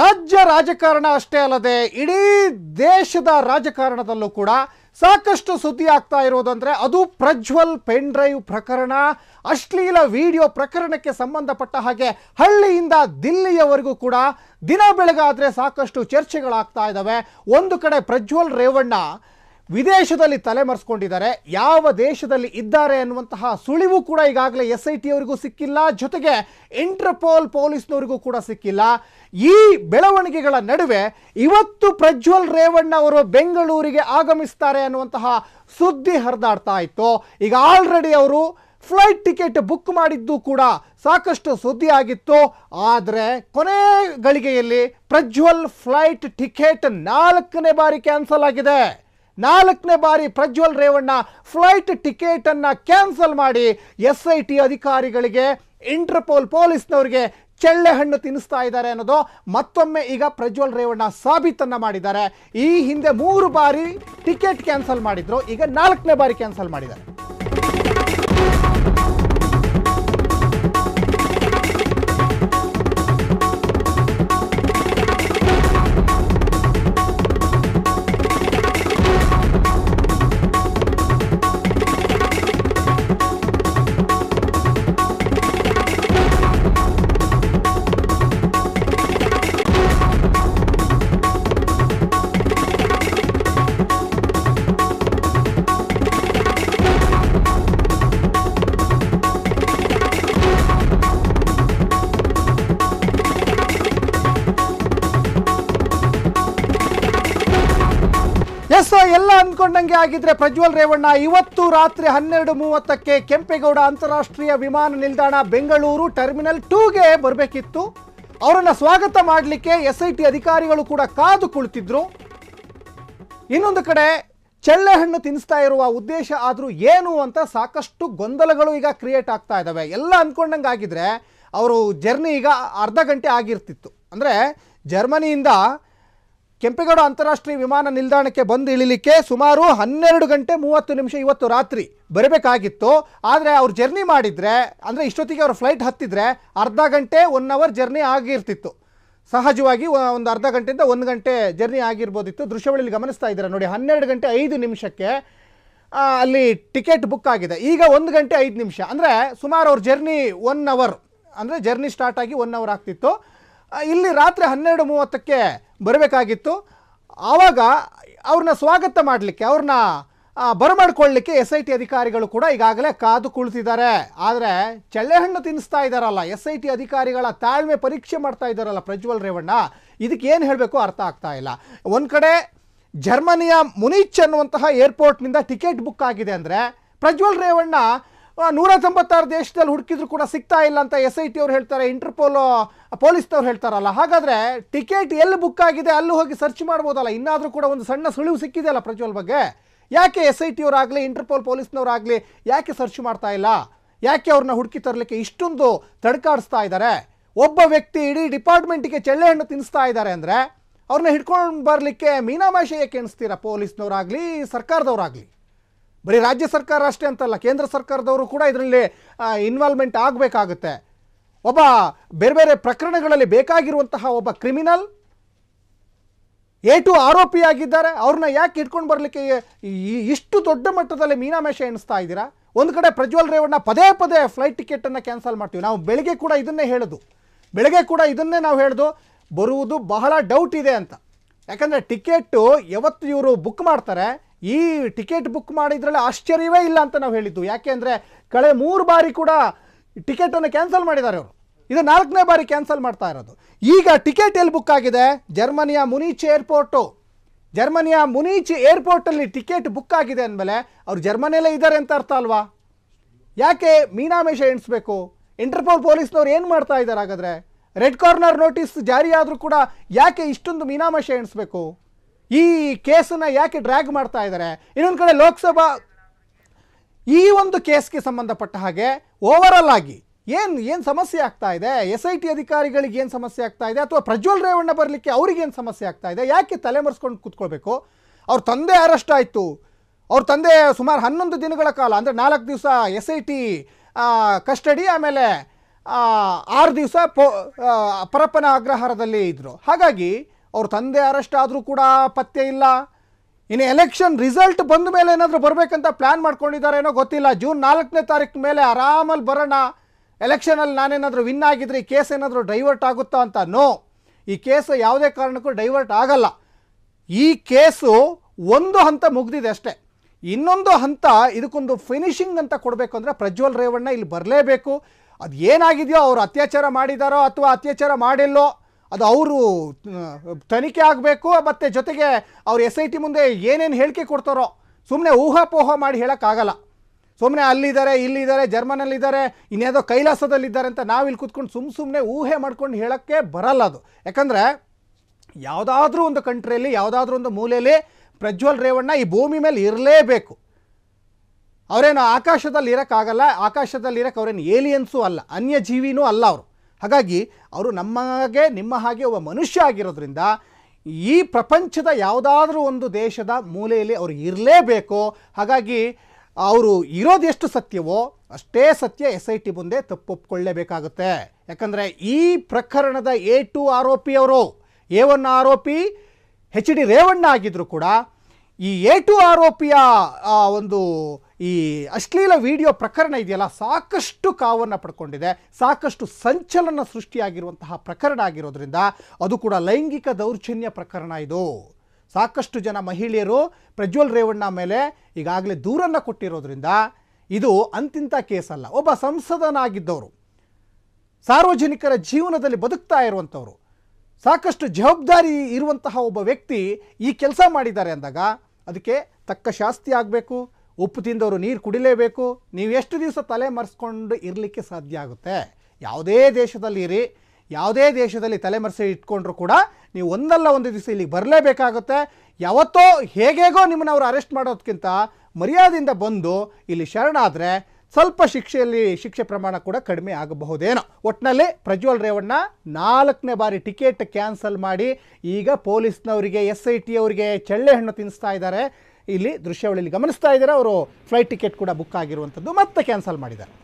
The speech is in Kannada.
ರಾಜ್ಯ ರಾಜಕಾರಣ ಅಷ್ಟೇ ಅಲ್ಲದೆ ಇಡೀ ದೇಶದ ರಾಜಕಾರಣದಲ್ಲೂ ಕೂಡ ಸಾಕಷ್ಟು ಸುದ್ದಿ ಆಗ್ತಾ ಇರೋದಂದ್ರೆ ಅದು ಪ್ರಜ್ವಲ್ ಪೆನ್ ಡ್ರೈವ್ ಪ್ರಕರಣ ಅಶ್ಲೀಲ ವಿಡಿಯೋ ಪ್ರಕರಣಕ್ಕೆ ಸಂಬಂಧಪಟ್ಟ ಹಾಗೆ ಹಳ್ಳಿಯಿಂದ ದಿಲ್ಲಿಯವರೆಗೂ ಕೂಡ ದಿನ ಬೆಳಗಾದ್ರೆ ಸಾಕಷ್ಟು ಚರ್ಚೆಗಳಾಗ್ತಾ ಇದ್ದಾವೆ ಒಂದು ಕಡೆ ಪ್ರಜ್ವಲ್ ರೇವಣ್ಣ ವಿದೇಶದಲ್ಲಿ ತಲೆಮರೆಸ್ಕೊಂಡಿದ್ದಾರೆ ಯಾವ ದೇಶದಲ್ಲಿ ಇದ್ದಾರೆ ಅನ್ನುವಂತಹ ಸುಳಿವು ಕೂಡ ಈಗಾಗಲೇ ಎಸ್ ಐ ಅವರಿಗೂ ಸಿಕ್ಕಿಲ್ಲ ಜೊತೆಗೆ ಇಂಟರ್ಪೋಲ್ ಪೊಲೀಸ್ನವರಿಗೂ ಕೂಡ ಸಿಕ್ಕಿಲ್ಲ ಈ ಬೆಳವಣಿಗೆಗಳ ನಡುವೆ ಇವತ್ತು ಪ್ರಜ್ವಲ್ ರೇವಣ್ಣ ಅವರು ಬೆಂಗಳೂರಿಗೆ ಆಗಮಿಸ್ತಾರೆ ಅನ್ನುವಂತಹ ಸುದ್ದಿ ಹರಿದಾಡ್ತಾ ಇತ್ತು ಈಗ ಆಲ್ರೆಡಿ ಅವರು ಫ್ಲೈಟ್ ಟಿಕೆಟ್ ಬುಕ್ ಮಾಡಿದ್ದು ಕೂಡ ಸಾಕಷ್ಟು ಸುದ್ದಿ ಆಗಿತ್ತು ಆದರೆ ಕೊನೆ ಗಳಿಗೆಯಲ್ಲಿ ಪ್ರಜ್ವಲ್ ಫ್ಲೈಟ್ ಟಿಕೆಟ್ ನಾಲ್ಕನೇ ಬಾರಿ ಕ್ಯಾನ್ಸಲ್ ಆಗಿದೆ ನಾಲ್ಕನೇ ಬಾರಿ ಪ್ರಜ್ವಲ್ ರೇವಣ್ಣ ಫ್ಲೈಟ್ ಟಿಕೆಟನ್ನು ಕ್ಯಾನ್ಸಲ್ ಮಾಡಿ ಎಸ್ ಐ ಟಿ ಅಧಿಕಾರಿಗಳಿಗೆ ಇಂಟರ್ಪೋಲ್ ಪೊಲೀಸ್ನವರಿಗೆ ಚೆಳ್ಳೆ ಹಣ್ಣು ತಿನ್ನಿಸ್ತಾ ಇದ್ದಾರೆ ಅನ್ನೋದು ಮತ್ತೊಮ್ಮೆ ಈಗ ಪ್ರಜ್ವಲ್ ರೇವಣ್ಣ ಸಾಬೀತನ್ನು ಮಾಡಿದ್ದಾರೆ ಈ ಹಿಂದೆ ಮೂರು ಬಾರಿ ಟಿಕೆಟ್ ಕ್ಯಾನ್ಸಲ್ ಮಾಡಿದ್ರು ಈಗ ನಾಲ್ಕನೇ ಬಾರಿ ಕ್ಯಾನ್ಸಲ್ ಮಾಡಿದ್ದಾರೆ ಅಂದ್ಕೊಂಡಂಗೆ ಆಗಿದ್ರೆ ಪ್ರಜ್ವಲ್ ರೇವಣ್ಣ ಇವತ್ತು ರಾತ್ರಿ ಹನ್ನೆರಡು ಮೂವತ್ತಕ್ಕೆ ಕೆಂಪೇಗೌಡ ಅಂತಾರಾಷ್ಟ್ರೀಯ ವಿಮಾನ ನಿಲ್ದಾಣ ಬೆಂಗಳೂರು ಟರ್ಮಿನಲ್ ಟೂಗೆ ಬರಬೇಕಿತ್ತು ಅವರನ್ನು ಸ್ವಾಗತ ಮಾಡಲಿಕ್ಕೆ ಎಸ್ ಐ ಟಿ ಅಧಿಕಾರಿಗಳು ಕೂಡ ಕಾದು ಕುಳಿತಿದ್ರು ಇನ್ನೊಂದು ಕಡೆ ಚಳ್ಳೆಹಣ್ಣು ತಿನ್ನಿಸ್ತಾ ಇರುವ ಉದ್ದೇಶ ಆದರೂ ಏನು ಅಂತ ಸಾಕಷ್ಟು ಗೊಂದಲಗಳು ಈಗ ಕ್ರಿಯೇಟ್ ಆಗ್ತಾ ಇದ್ದಾವೆ ಎಲ್ಲ ಅಂದ್ಕೊಂಡಂಗೆ ಆಗಿದ್ರೆ ಅವರು ಜರ್ನಿ ಈಗ ಅರ್ಧ ಗಂಟೆ ಆಗಿರ್ತಿತ್ತು ಅಂದರೆ ಜರ್ಮನಿಯಿಂದ ಕೆಂಪೇಗೌಡ ಅಂತಾರಾಷ್ಟ್ರೀಯ ವಿಮಾನ ನಿಲ್ದಾಣಕ್ಕೆ ಬಂದು ಇಳಿಲಿಕ್ಕೆ ಸುಮಾರು ಹನ್ನೆರಡು ಗಂಟೆ ಮೂವತ್ತು ನಿಮಿಷ ಇವತ್ತು ರಾತ್ರಿ ಬರಬೇಕಾಗಿತ್ತು ಆದರೆ ಅವ್ರು ಜರ್ನಿ ಮಾಡಿದರೆ ಅಂದರೆ ಇಷ್ಟೊತ್ತಿಗೆ ಅವ್ರ ಫ್ಲೈಟ್ ಹತ್ತಿದ್ರೆ ಅರ್ಧ ಗಂಟೆ ಒನ್ ಅವರ್ ಜರ್ನಿ ಆಗಿರ್ತಿತ್ತು ಸಹಜವಾಗಿ ಒಂದು ಅರ್ಧ ಗಂಟೆಯಿಂದ ಒಂದು ಗಂಟೆ ಜರ್ನಿ ಆಗಿರ್ಬೋದಿತ್ತು ದೃಶ್ಯವಳಿಯಲ್ಲಿ ಗಮನಿಸ್ತಾ ಇದ್ದಾರೆ ನೋಡಿ ಹನ್ನೆರಡು ಗಂಟೆ ಐದು ನಿಮಿಷಕ್ಕೆ ಅಲ್ಲಿ ಟಿಕೆಟ್ ಬುಕ್ ಆಗಿದೆ ಈಗ ಒಂದು ಗಂಟೆ ಐದು ನಿಮಿಷ ಅಂದರೆ ಸುಮಾರು ಅವ್ರ ಜರ್ನಿ ಒನ್ ಅವರ್ ಅಂದರೆ ಜರ್ನಿ ಸ್ಟಾರ್ಟ್ ಆಗಿ ಒನ್ ಅವರ್ ಆಗ್ತಿತ್ತು ಇಲ್ಲಿ ರಾತ್ರಿ ಹನ್ನೆರಡು ಮೂವತ್ತಕ್ಕೆ ಬರಬೇಕಾಗಿತ್ತು ಆವಾಗ ಅವ್ರನ್ನ ಸ್ವಾಗತ ಮಾಡಲಿಕ್ಕೆ ಅವ್ರನ್ನ ಬರಮಾಡ್ಕೊಳ್ಳಿಕ್ಕೆ ಎಸ್ ಐ ಟಿ ಅಧಿಕಾರಿಗಳು ಕೂಡ ಈಗಾಗಲೇ ಕಾದು ಕುಳಿತಿದ್ದಾರೆ ಆದರೆ ಚಳ್ಳೆಹಣ್ಣು ತಿನ್ನಿಸ್ತಾ ಇದ್ದಾರಲ್ಲ ಎಸ್ ಐ ಟಿ ಅಧಿಕಾರಿಗಳ ತಾಳ್ಮೆ ಪರೀಕ್ಷೆ ಮಾಡ್ತಾ ಇದ್ದಾರಲ್ಲ ಪ್ರಜ್ವಲ್ ರೇವಣ್ಣ ಇದಕ್ಕೆ ಏನು ಹೇಳಬೇಕು ಅರ್ಥ ಆಗ್ತಾ ಇಲ್ಲ ಒಂದು ಕಡೆ ಜರ್ಮನಿಯ ಮುನಿಚ್ ಅನ್ನುವಂತಹ ಏರ್ಪೋರ್ಟ್ನಿಂದ ಟಿಕೆಟ್ ಬುಕ್ ಆಗಿದೆ ಅಂದರೆ ಪ್ರಜ್ವಲ್ ರೇವಣ್ಣ ನೂರ ತೊಂಬತ್ತಾರು ದೇಶದಲ್ಲಿ ಹುಡುಕಿದ್ರು ಕೂಡ ಸಿಗ್ತಾ ಇಲ್ಲ ಅಂತ ಎಸ್ ಐ ಟಿ ಅವ್ರು ಹೇಳ್ತಾರೆ ಇಂಟರ್ಪೋಲ್ ಪೊಲೀಸ್ನವ್ರು ಹೇಳ್ತಾರಲ್ಲ ಹಾಗಾದರೆ ಟಿಕೆಟ್ ಎಲ್ಲಿ ಬುಕ್ ಆಗಿದೆ ಅಲ್ಲಿ ಹೋಗಿ ಸರ್ಚ್ ಮಾಡ್ಬೋದಲ್ಲ ಇನ್ನಾದರೂ ಕೂಡ ಒಂದು ಸಣ್ಣ ಸುಳಿವು ಸಿಕ್ಕಿದೆಯಲ್ಲ ಪ್ರಜ್ವಲ್ ಬಗ್ಗೆ ಯಾಕೆ ಎಸ್ ಐ ಟಿ ಅವರಾಗಲಿ ಇಂಟರ್ಪೋಲ್ ಪೊಲೀಸ್ನವರಾಗಲಿ ಯಾಕೆ ಸರ್ಚ್ ಮಾಡ್ತಾ ಇಲ್ಲ ಯಾಕೆ ಅವ್ರನ್ನ ಹುಡುಕಿ ತರಲಿಕ್ಕೆ ಇಷ್ಟೊಂದು ತಡ್ಕಾಡಿಸ್ತಾ ಇದ್ದಾರೆ ಒಬ್ಬ ವ್ಯಕ್ತಿ ಇಡೀ ಡಿಪಾರ್ಟ್ಮೆಂಟಿಗೆ ಚಳ್ಳೆಹಣ್ಣು ತಿನ್ನಿಸ್ತಾ ಇದ್ದಾರೆ ಅಂದರೆ ಅವ್ರನ್ನ ಹಿಡ್ಕೊಂಡು ಬರಲಿಕ್ಕೆ ಮೀನಾಮಾಶೆ ಏಕೆ ಎಣಿಸ್ತೀರಾ ಪೊಲೀಸ್ನವರಾಗಲಿ ಸರ್ಕಾರದವರಾಗಲಿ ಬರೀ ರಾಜ್ಯ ಸರ್ಕಾರ ಅಷ್ಟೇ ಅಂತಲ್ಲ ಕೇಂದ್ರ ಸರ್ಕಾರದವರು ಕೂಡ ಇದರಲ್ಲಿ ಇನ್ವಾಲ್ವ್ಮೆಂಟ್ ಆಗಬೇಕಾಗುತ್ತೆ ಒಬ್ಬ ಬೇರೆ ಬೇರೆ ಪ್ರಕರಣಗಳಲ್ಲಿ ಬೇಕಾಗಿರುವಂತಹ ಒಬ್ಬ ಕ್ರಿಮಿನಲ್ ಏಟು ಆರೋಪಿಯಾಗಿದ್ದಾರೆ ಅವ್ರನ್ನ ಯಾಕೆ ಇಟ್ಕೊಂಡು ಬರಲಿಕ್ಕೆ ಇಷ್ಟು ದೊಡ್ಡ ಮಟ್ಟದಲ್ಲಿ ಮೀನಾಮೇಷ ಎಣಿಸ್ತಾ ಇದ್ದೀರಾ ಒಂದು ಕಡೆ ಪ್ರಜ್ವಲ್ ರೇವಣ್ಣ ಪದೇ ಪದೇ ಫ್ಲೈಟ್ ಟಿಕೆಟನ್ನು ಕ್ಯಾನ್ಸಲ್ ಮಾಡ್ತೀವಿ ನಾವು ಬೆಳಗ್ಗೆ ಕೂಡ ಇದನ್ನೇ ಹೇಳೋದು ಬೆಳಗ್ಗೆ ಕೂಡ ಇದನ್ನೇ ನಾವು ಹೇಳೋದು ಬರುವುದು ಬಹಳ ಡೌಟ್ ಇದೆ ಅಂತ ಯಾಕಂದರೆ ಟಿಕೆಟು ಯಾವತ್ತು ಇವರು ಬುಕ್ ಮಾಡ್ತಾರೆ ಈ ಟಿಕೆಟ್ ಬುಕ್ ಮಾಡಿದ್ರಲ್ಲಿ ಆಶ್ಚರ್ಯವೇ ಇಲ್ಲ ಅಂತ ನಾವು ಹೇಳಿದ್ದು ಯಾಕೆ ಅಂದರೆ ಕಳೆ ಮೂರು ಬಾರಿ ಕೂಡ ಟಿಕೆಟನ್ನು ಕ್ಯಾನ್ಸಲ್ ಮಾಡಿದ್ದಾರೆ ಅವರು ಇದು ನಾಲ್ಕನೇ ಬಾರಿ ಕ್ಯಾನ್ಸಲ್ ಮಾಡ್ತಾ ಇರೋದು ಈಗ ಟಿಕೆಟ್ ಎಲ್ಲಿ ಬುಕ್ ಆಗಿದೆ ಜರ್ಮನಿಯ ಮುನೀಚ್ ಏರ್ಪೋರ್ಟು ಜರ್ಮನಿಯ ಮುನೀಚ್ ಏರ್ಪೋರ್ಟಲ್ಲಿ ಟಿಕೆಟ್ ಬುಕ್ ಆಗಿದೆ ಅಂದಮೇಲೆ ಅವರು ಜರ್ಮನಿಯಲ್ಲೇ ಇದ್ದಾರೆ ಅಂತ ಅರ್ಥ ಅಲ್ವಾ ಯಾಕೆ ಮೀನಾಮೇಷ ಎಣಿಸ್ಬೇಕು ಇಂಟರ್ಪೋಲ್ ಪೊಲೀಸ್ನವ್ರು ಏನು ಮಾಡ್ತಾ ಇದ್ದಾರೆ ಹಾಗಾದರೆ ರೆಡ್ ಕಾರ್ನರ್ ನೋಟಿಸ್ ಜಾರಿಯಾದರೂ ಕೂಡ ಯಾಕೆ ಇಷ್ಟೊಂದು ಮೀನಾಮೇಶ ಎಣಿಸ್ಬೇಕು ಈ ಕೇಸನ್ನು ಯಾಕೆ ಡ್ರ್ಯಾಗ್ ಮಾಡ್ತಾ ಇದ್ದಾರೆ ಇನ್ನೊಂದು ಕಡೆ ಲೋಕಸಭಾ ಈ ಒಂದು ಕೇಸ್ಗೆ ಸಂಬಂಧಪಟ್ಟ ಹಾಗೆ ಓವರಾಲ್ ಆಗಿ ಏನು ಏನು ಸಮಸ್ಯೆ ಆಗ್ತಾ ಇದೆ ಎಸ್ ಐ ಟಿ ಅಧಿಕಾರಿಗಳಿಗೆ ಏನು ಸಮಸ್ಯೆ ಆಗ್ತಾ ಇದೆ ಅಥವಾ ಪ್ರಜ್ವಲ್ ರೇವಣ್ಣ ಬರಲಿಕ್ಕೆ ಅವ್ರಿಗೇನು ಸಮಸ್ಯೆ ಆಗ್ತಾ ಇದೆ ಯಾಕೆ ತಲೆಮರೆಸ್ಕೊಂಡು ಮರೆಸ್ಕೊಂಡು ಕೂತ್ಕೊಳ್ಬೇಕು ಅವ್ರ ತಂದೆ ಅರೆಸ್ಟ್ ಆಯಿತು ಅವ್ರ ತಂದೆ ಸುಮಾರು ಹನ್ನೊಂದು ದಿನಗಳ ಕಾಲ ಅಂದರೆ ನಾಲ್ಕು ದಿವಸ ಎಸ್ ಐ ಟಿ ಕಸ್ಟಡಿ ಆಮೇಲೆ ಆರು ದಿವಸ ಪೊ ಪರಪ್ಪನ ಅಗ್ರಹಾರದಲ್ಲಿ ಇದ್ದರು ಹಾಗಾಗಿ ಅವ್ರ ತಂದೆ ಅರೆಸ್ಟ್ ಆದರೂ ಕೂಡ ಪತ್ತೆ ಇಲ್ಲ ಇನ್ನು ಎಲೆಕ್ಷನ್ ರಿಸಲ್ಟ್ ಬಂದ ಮೇಲೆ ಏನಾದರೂ ಬರಬೇಕಂತ ಪ್ಲ್ಯಾನ್ ಮಾಡ್ಕೊಂಡಿದ್ದಾರೆ ಏನೋ ಗೊತ್ತಿಲ್ಲ ಜೂನ್ ನಾಲ್ಕನೇ ತಾರೀಕು ಮೇಲೆ ಆರಾಮಲ್ಲಿ ಬರೋಣ ಎಲೆಕ್ಷನಲ್ಲಿ ನಾನೇನಾದರೂ ವಿನ್ ಆಗಿದ್ರೆ ಈ ಕೇಸ್ ಏನಾದರೂ ಡೈವರ್ಟ್ ಆಗುತ್ತಾ ಅಂತ ನೋ ಈ ಕೇಸು ಯಾವುದೇ ಕಾರಣಕ್ಕೂ ಡೈವರ್ಟ್ ಆಗಲ್ಲ ಈ ಕೇಸು ಒಂದು ಹಂತ ಮುಗ್ದಿದೆ ಅಷ್ಟೇ ಇನ್ನೊಂದು ಹಂತ ಇದಕ್ಕೊಂದು ಫಿನಿಶಿಂಗ್ ಅಂತ ಕೊಡಬೇಕು ಅಂದರೆ ಪ್ರಜ್ವಲ್ ರೇವಣ್ಣ ಇಲ್ಲಿ ಬರಲೇಬೇಕು ಅದು ಏನಾಗಿದೆಯೋ ಅವರು ಅತ್ಯಾಚಾರ ಮಾಡಿದಾರೋ ಅಥವಾ ಅತ್ಯಾಚಾರ ಮಾಡಿಲ್ಲೋ ಅದು ಅವರು ತನಿಖೆ ಆಗಬೇಕು ಮತ್ತು ಜೊತೆಗೆ ಅವ್ರು ಎಸ್ ಐ ಟಿ ಮುಂದೆ ಏನೇನು ಹೇಳಿಕೆ ಕೊಡ್ತಾರೋ ಸುಮ್ಮನೆ ಊಹಾಪೋಹ ಮಾಡಿ ಹೇಳೋಕ್ಕಾಗಲ್ಲ ಸುಮ್ಮನೆ ಅಲ್ಲಿದ್ದಾರೆ ಇಲ್ಲಿದ್ದಾರೆ ಜರ್ಮನಲ್ಲಿದ್ದಾರೆ ಇನ್ಯಾವುದೋ ಕೈಲಾಸದಲ್ಲಿದ್ದಾರೆ ಅಂತ ನಾವು ಇಲ್ಲಿ ಕೂತ್ಕೊಂಡು ಸುಮ್ಮ ಸುಮ್ಮನೆ ಊಹೆ ಮಾಡ್ಕೊಂಡು ಹೇಳೋಕ್ಕೆ ಬರಲ್ಲ ಅದು ಯಾಕಂದರೆ ಯಾವುದಾದ್ರೂ ಒಂದು ಕಂಟ್ರಿಯಲ್ಲಿ ಯಾವುದಾದ್ರೂ ಒಂದು ಮೂಲೆಯಲ್ಲಿ ಪ್ರಜ್ವಲ್ ರೇವಣ್ಣ ಈ ಭೂಮಿ ಮೇಲೆ ಇರಲೇಬೇಕು ಅವರೇನು ಆಕಾಶದಲ್ಲಿ ಇರೋಕ್ಕಾಗಲ್ಲ ಆಕಾಶದಲ್ಲಿ ಇರೋಕ್ಕೆ ಅವರೇನು ಏಲಿಯನ್ಸೂ ಅಲ್ಲ ಅನ್ಯ ಅಲ್ಲ ಅವರು ಹಾಗಾಗಿ ಅವರು ನಮಗೆ ನಿಮ್ಮ ಹಾಗೆ ಒಬ್ಬ ಮನುಷ್ಯ ಆಗಿರೋದ್ರಿಂದ ಈ ಪ್ರಪಂಚದ ಯಾವುದಾದ್ರೂ ಒಂದು ದೇಶದ ಮೂಲೆಯಲ್ಲಿ ಅವರು ಇರಲೇಬೇಕು ಹಾಗಾಗಿ ಅವರು ಇರೋದು ಎಷ್ಟು ಸತ್ಯವೋ ಅಷ್ಟೇ ಸತ್ಯ ಎಸ್ ಐ ಟಿ ಮುಂದೆ ತಪ್ಪೊಪ್ಪಿಕೊಳ್ಳೇಬೇಕಾಗುತ್ತೆ ಯಾಕಂದರೆ ಈ ಪ್ರಕರಣದ ಎ ಟು ಆರೋಪಿಯವರು ಎ ಒನ್ ಆರೋಪಿ ಹೆಚ್ ಡಿ ರೇವಣ್ಣ ಆಗಿದ್ದರೂ ಕೂಡ ಈ ಎ ಟು ಆರೋಪಿಯ ಒಂದು ಈ ಅಶ್ಲೀಲ ವಿಡಿಯೋ ಪ್ರಕರಣ ಇದೆಯಲ್ಲ ಸಾಕಷ್ಟು ಕಾವನ್ನು ಪಡ್ಕೊಂಡಿದೆ ಸಾಕಷ್ಟು ಸಂಚಲನ ಸೃಷ್ಟಿಯಾಗಿರುವಂತಹ ಪ್ರಕರಣ ಆಗಿರೋದ್ರಿಂದ ಅದು ಕೂಡ ಲೈಂಗಿಕ ದೌರ್ಜನ್ಯ ಪ್ರಕರಣ ಇದು ಸಾಕಷ್ಟು ಜನ ಮಹಿಳೆಯರು ಪ್ರಜ್ವಲ್ ರೇವಣ್ಣ ಮೇಲೆ ಈಗಾಗಲೇ ದೂರನ್ನು ಕೊಟ್ಟಿರೋದ್ರಿಂದ ಇದು ಅಂತಿಂತ ಕೇಸಲ್ಲ ಒಬ್ಬ ಸಂಸದನಾಗಿದ್ದವರು ಸಾರ್ವಜನಿಕರ ಜೀವನದಲ್ಲಿ ಬದುಕ್ತಾ ಇರುವಂಥವರು ಸಾಕಷ್ಟು ಜವಾಬ್ದಾರಿ ಇರುವಂತಹ ಒಬ್ಬ ವ್ಯಕ್ತಿ ಈ ಕೆಲಸ ಮಾಡಿದ್ದಾರೆ ಅಂದಾಗ ಅದಕ್ಕೆ ತಕ್ಕ ಶಾಸ್ತಿ ಆಗಬೇಕು ಉಪ್ಪು ತಿಂದವರು ನೀರು ಕುಡಿಲೇಬೇಕು ನೀವು ಎಷ್ಟು ದಿವಸ ತಲೆ ಮರೆಸ್ಕೊಂಡು ಇರಲಿಕ್ಕೆ ಸಾಧ್ಯ ಆಗುತ್ತೆ ಯಾವುದೇ ದೇಶದಲ್ಲಿ ಇರಿ ಯಾವುದೇ ದೇಶದಲ್ಲಿ ತಲೆಮರೆಸಿ ಇಟ್ಕೊಂಡ್ರೂ ಕೂಡ ನೀವು ಒಂದಲ್ಲ ಒಂದು ದಿವಸ ಇಲ್ಲಿಗೆ ಬರಲೇಬೇಕಾಗುತ್ತೆ ಯಾವತ್ತೋ ಹೇಗೇಗೋ ನಿಮ್ಮನ್ನು ಅವರು ಅರೆಸ್ಟ್ ಮಾಡೋದಕ್ಕಿಂತ ಮರ್ಯಾದೆಯಿಂದ ಬಂದು ಇಲ್ಲಿ ಶರಣಾದರೆ ಸ್ವಲ್ಪ ಶಿಕ್ಷೆಯಲ್ಲಿ ಶಿಕ್ಷೆ ಪ್ರಮಾಣ ಕೂಡ ಕಡಿಮೆ ಆಗಬಹುದೇನೋ ಒಟ್ಟಿನಲ್ಲಿ ಪ್ರಜ್ವಲ್ ರೇವಣ್ಣ ನಾಲ್ಕನೇ ಬಾರಿ ಟಿಕೆಟ್ ಕ್ಯಾನ್ಸಲ್ ಮಾಡಿ ಈಗ ಪೊಲೀಸ್ನವರಿಗೆ ಎಸ್ ಐ ಟಿ ಅವರಿಗೆ ಚಳ್ಳೆಹಣ್ಣು ಹಣ್ಣು ತಿನ್ನಿಸ್ತಾ ಇದ್ದಾರೆ ಇಲ್ಲಿ ದೃಶ್ಯಾವಳಿಯಲ್ಲಿ ಗಮನಿಸ್ತಾ ಇದ್ದಾರೆ ಅವರು ಫ್ಲೈಟ್ ಟಿಕೆಟ್ ಕೂಡ ಬುಕ್ ಆಗಿರುವಂಥದ್ದು ಮತ್ತೆ ಕ್ಯಾನ್ಸಲ್ ಮಾಡಿದ್ದಾರೆ